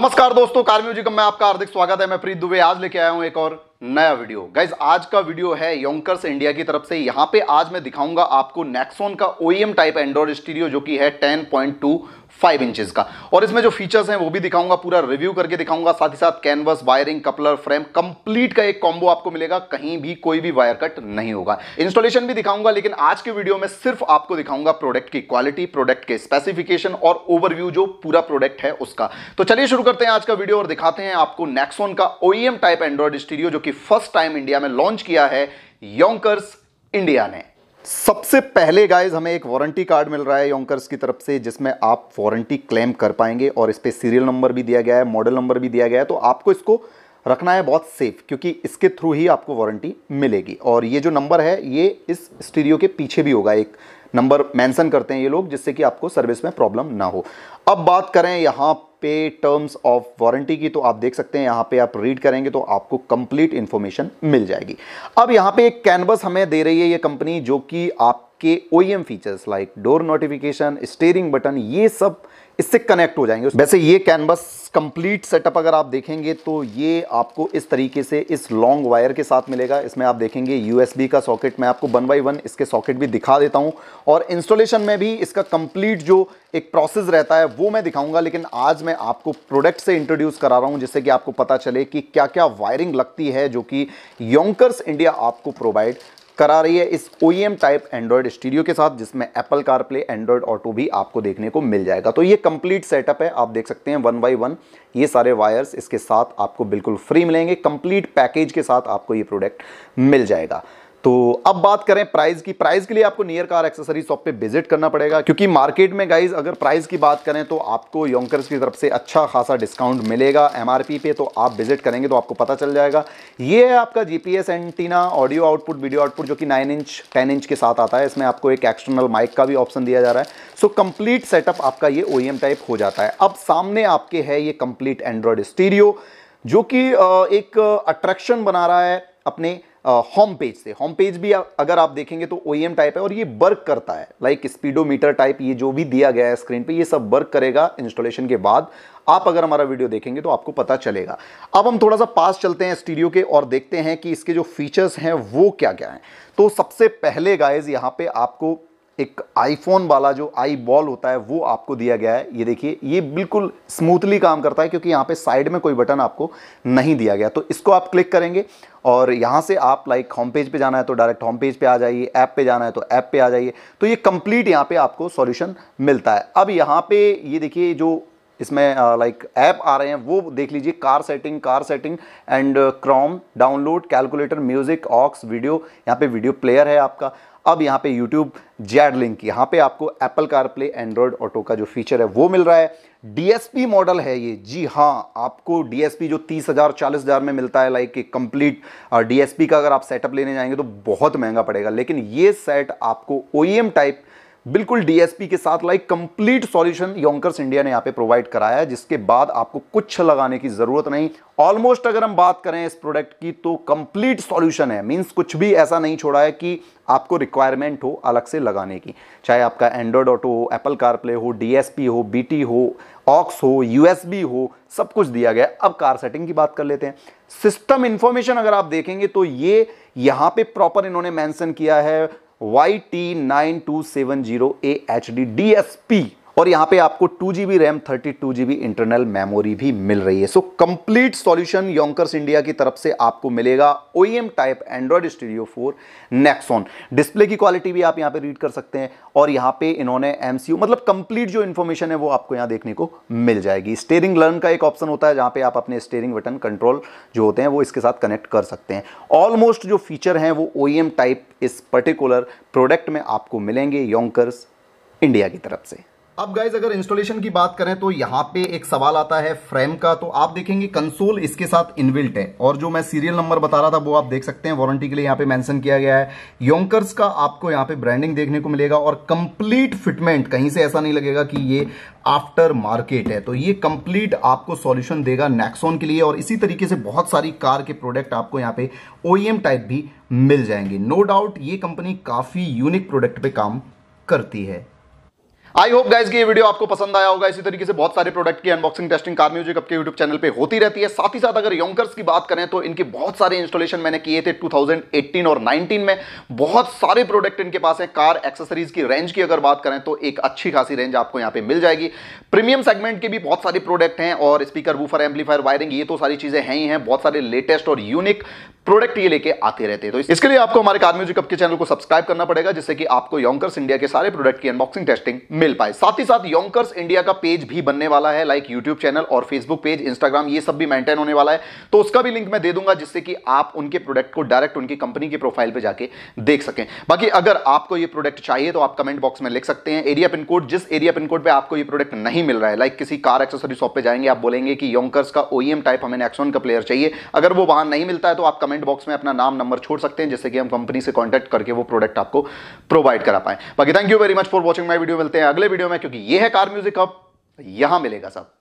नमस्कार दोस्तों car music में आपका हार्दिक स्वागत है मैं प्रीत दुबे आज लेके आया हूं एक और नया वीडियो गाइज आज का वीडियो है योंकर्स इंडिया की तरफ से यहां पे आज मैं दिखाऊंगा आपको नेक्सोन का एम टाइप एंड्रॉइड स्टीरियो जो कि है फाइव इंचेस का और इसमें जो फीचर्स हैं वो भी दिखाऊंगा पूरा रिव्यू करके दिखाऊंगा साथ ही साथ canvas wiring coupler frame complete का एक कॉम्बो आपको मिलेगा कहीं भी कोई भी वायर कट नहीं होगा इंस्टॉलेशन भी दिखाऊंगा लेकिन आज के वीडियो में सिर्फ आपको दिखाऊंगा प्रोडक्ट की क्वालिटी प्रोडक्ट के स्पेसिफिकेशन और ओवरव्यू जो पूरा प्रोडक्ट है उसका तो चलिए शुरू करते हैं आज का वीडियो और दिखाते हैं आपको नेक्सोन का ओ टाइप एंड्रॉइड स्टीरियो जो कि कि फर्स्ट टाइम इंडिया में लॉन्च किया है योंकर्स इंडिया ने सबसे पहले गाइज हमें एक वारंटी कार्ड मिल रहा है योंकर्स की तरफ से जिसमें आप वारंटी क्लेम कर पाएंगे और इस पर सीरियल नंबर भी दिया गया है मॉडल नंबर भी दिया गया है तो आपको इसको रखना है बहुत सेफ क्योंकि इसके थ्रू ही आपको वारंटी मिलेगी और ये जो नंबर है ये इस स्टीरियो के पीछे भी होगा एक नंबर मेंशन करते हैं ये लोग जिससे कि आपको सर्विस में प्रॉब्लम ना हो अब बात करें यहाँ पे टर्म्स ऑफ वारंटी की तो आप देख सकते हैं यहाँ पे आप रीड करेंगे तो आपको कंप्लीट इन्फॉर्मेशन मिल जाएगी अब यहाँ पे एक कैनवस हमें दे रही है ये कंपनी जो कि आपके ओ features like door notification steering button ये सब इससे कनेक्ट हो जाएंगे वैसे ये कैनवस कंप्लीट सेटअप अगर आप देखेंगे तो ये आपको इस तरीके से इस लॉन्ग वायर के साथ मिलेगा इसमें आप देखेंगे यूएसबी का सॉकेट मैं आपको वन बाई वन इसके सॉकेट भी दिखा देता हूं और इंस्टॉलेशन में भी इसका कंप्लीट जो एक प्रोसेस रहता है वो मैं दिखाऊंगा लेकिन आज मैं आपको प्रोडक्ट से इंट्रोड्यूस करा रहा हूँ जिससे कि आपको पता चले कि क्या क्या वायरिंग लगती है जो कि योंकर्स इंडिया आपको प्रोवाइड करा रही है इस ओ टाइप एंड्रॉयड स्टीडियो के साथ जिसमें Apple CarPlay Android auto भी आपको देखने को मिल जाएगा तो ये कंप्लीट सेटअप है आप देख सकते हैं वन बाई वन ये सारे वायर्स इसके साथ आपको बिल्कुल फ्री मिलेंगे कंप्लीट पैकेज के साथ आपको ये प्रोडक्ट मिल जाएगा तो अब बात करें प्राइस की प्राइस के लिए आपको नियर कार एक्सेसरी शॉप पे विजिट करना पड़ेगा क्योंकि मार्केट में गाइज अगर प्राइस की बात करें तो आपको योंकर्स की तरफ से अच्छा खासा डिस्काउंट मिलेगा एमआरपी पे तो आप विजिट करेंगे तो आपको पता चल जाएगा ये है आपका GPS antenna audio output video output जो कि नाइन इंच टेन इंच के साथ आता है इसमें आपको एक एक्सटर्नल माइक का भी ऑप्शन दिया जा रहा है सो कंप्लीट सेटअप आपका ये ओ टाइप e हो जाता है अब सामने आपके है ये कंप्लीट एंड्रॉयड स्टीरियो जो कि एक अट्रैक्शन बना रहा है अपने होम पेज से होम पेज भी अगर आप देखेंगे तो ओ टाइप e है और ये वर्क करता है लाइक स्पीडोमीटर टाइप ये जो भी दिया गया है स्क्रीन पे ये सब वर्क करेगा इंस्टॉलेशन के बाद आप अगर हमारा वीडियो देखेंगे तो आपको पता चलेगा अब हम थोड़ा सा पास चलते हैं स्टीडियो के और देखते हैं कि इसके जो फीचर्स हैं वो क्या क्या हैं तो सबसे पहले गाइज यहाँ पे आपको एक आईफोन वाला जो आई बॉल होता है वो आपको दिया गया है ये देखिए ये बिल्कुल स्मूथली काम करता है क्योंकि यहाँ पे साइड में कोई बटन आपको नहीं दिया गया तो इसको आप क्लिक करेंगे और यहाँ से आप लाइक होम पेज पे जाना है तो डायरेक्ट होम पेज पे आ जाइए ऐप पे जाना है तो ऐप पे आ जाइए तो ये कंप्लीट यहाँ पे आपको सॉल्यूशन मिलता है अब यहाँ पे ये देखिए जो इसमें लाइक ऐप आ रहे हैं वो देख लीजिए car setting car setting and Chrome download calculator music aux video यहाँ पे वीडियो प्लेयर है आपका अब यहाँ पे यूट्यूब जेड लिंक यहाँ पे आपको Apple CarPlay Android auto का जो फीचर है वो मिल रहा है DSP मॉडल है ये जी हाँ आपको डीएसपी जो तीस हज़ार चालीस हज़ार में मिलता है लाइक एक कंप्लीट DSP का अगर आप सेटअप लेने जाएंगे तो बहुत महंगा पड़ेगा लेकिन ये सेट आपको ओ टाइप e बिल्कुल डीएसपी के साथ like complete solution Yonkers India ने यहाँ पे प्रोवाइड कराया है जिसके बाद आपको कुछ लगाने की ज़रूरत नहीं ऑलमोस्ट अगर हम बात करें इस प्रोडक्ट की तो कंप्लीट सॉल्यूशन है मींस कुछ भी ऐसा नहीं छोड़ा है कि आपको रिक्वायरमेंट हो अलग से लगाने की चाहे आपका एंड्रॉयड ऑटो हो एप्पल कारप्ले हो डीएसपी हो बीटी हो ऑक्स हो यूएसबी हो सब कुछ दिया गया अब कार सेटिंग की बात कर लेते हैं सिस्टम इंफॉर्मेशन अगर आप देखेंगे तो ये यहाँ पे प्रॉपर इन्होंने मैंसन किया है YT9270AHD DSP और यहां पे आपको two G B RAM thirty two G B internal memory भी मिल रही है so complete solution Yonkers India की तरफ से आपको मिलेगा O type Android studio four Nexon display की क्वालिटी भी आप यहां पे रीड कर सकते हैं और यहां पे इन्होंने एम मतलब कंप्लीट जो इन्फॉर्मेशन है वो आपको यहां देखने को मिल जाएगी स्टेयरिंग लर्न का एक ऑप्शन होता है जहां पर आप अपने स्टेयरिंग बटन कंट्रोल जो होते हैं वो इसके साथ कनेक्ट कर सकते हैं ऑलमोस्ट जो फीचर हैं वो ओ टाइप e इस पर्टिकुलर प्रोडक्ट में आपको मिलेंगे योंकर्स इंडिया की तरफ से अब गाइज अगर इंस्टॉलेशन की बात करें तो यहाँ पे एक सवाल आता है फ्रेम का तो आप देखेंगे कंसोल इसके साथ इनबिल्ट है और जो मैं सीरियल नंबर बता रहा था वो आप देख सकते हैं वारंटी के लिए यहाँ पे मेंशन किया गया है योंकर्स का आपको यहाँ पे ब्रांडिंग देखने को मिलेगा और कंप्लीट फिटमेंट कहीं से ऐसा नहीं लगेगा कि ये आफ्टर मार्केट है तो ये कंप्लीट आपको सोल्यूशन देगा नेक्सोन के लिए और इसी तरीके से बहुत सारी कार के प्रोडक्ट आपको यहाँ पे ओ टाइप e भी मिल जाएंगे नो no डाउट ये कंपनी काफी यूनिक प्रोडक्ट पे काम करती है आई होप गाइज की ये वीडियो आपको पसंद आया होगा इसी तरीके से बहुत सारे प्रोडक्ट की अनबॉक्सिंग टेस्टिंग कार म्यूजिक आपके यूट्यूब चैनल पे होती रहती है साथ ही साथ अगर यंकर्स की बात करें तो इनके बहुत सारे इंस्टॉलेशन मैंने किए थे 2018 और 19 में बहुत सारे प्रोडक्ट इनके पास है कार एक्सेसरीज की रेंज की अगर बात करें तो एक अच्छी खासी रेंज आपको यहाँ पे मिल जाएगी प्रीमियम सेगमेंट के भी बहुत सारे प्रोडक्ट हैं और स्पीकर वूफर एम्पलीफायर वायरिंग ये तो सारी चीजें हैं ही हैं बहुत सारे लेटेस्ट और यूनिक प्रोडक्ट ये लेके आते रहते हैं तो इसके लिए आपको हमारे कार म्यूजिक के चैनल को सब्सक्राइब करना पड़ेगा जिससे कि आपको यंकर्स इंडिया के सारे प्रोडक्ट की अनबॉक्सिंग टेस्टिंग मिल पाए साथ ही साथ योंकर्स इंडिया का पेज भी बनने वाला है लाइक यूट्यूब चैनल और फेसबुक पेज इंस्टाग्राम ये सब भी मेंटेन होने वाला है तो उसका भी लिंक मैं दे दूंगा जिससे कि आप उनके प्रोडक्ट को डायरेक्ट उनकी कंपनी की प्रोफाइल पर जाके देख सकें बाकी अगर आपको ये प्रोडक्ट चाहिए तो आप कमेंट बॉक्स में लिख सकते हैं एरिया पिन कोड जिस एरिया पिन कोड पर आपको ये प्रोडक्ट नहीं मिल रहा है लाइक किसी कार एक्सेसरी शॉप पर जाएंगे आप बोलेंगे कि योंकर्स का ओईएम टाइप e हमें नेक्सोन का प्लेयर चाहिए अगर वो वहां नहीं मिलता है तो आप कमेंट बॉक्स में अपना नाम नंबर छोड़ सकते हैं जिससे कि हम कंपनी से कॉन्टैक्ट करके वो प्रोडक्ट आपको प्रोवाइड करा पाए बाकी thank you very much for watching my video मिलते हैं अगले वीडियो में क्योंकि ये है कार म्यूजिक अब यहां मिलेगा सब